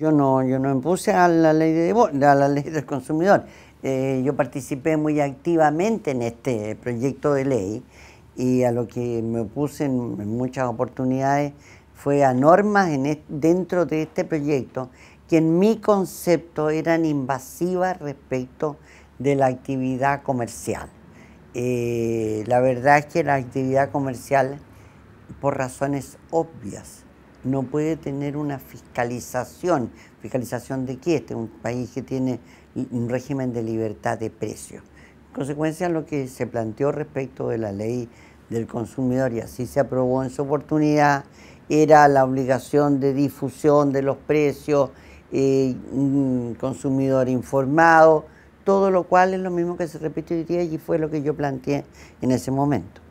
Yo no, yo no a la ley de la ley del consumidor. Eh, yo participé muy activamente en este proyecto de ley y a lo que me puse en, muchas oportunidades fue a normas dentro de este proyecto que en mi concepto eran invasivas respecto de la actividad comercial. Eh, la verdad es que la actividad comercial, por razones obvias, no puede tener una fiscalización. ¿Fiscalización de qué? Este es un país que tiene un régimen de libertad de precios. En consecuencia, lo que se planteó respecto de la ley del consumidor, y así se aprobó en su oportunidad, era la obligación de difusión de los precios, eh, consumidor informado, todo lo cual es lo mismo que se repite hoy día y fue lo que yo planteé en ese momento.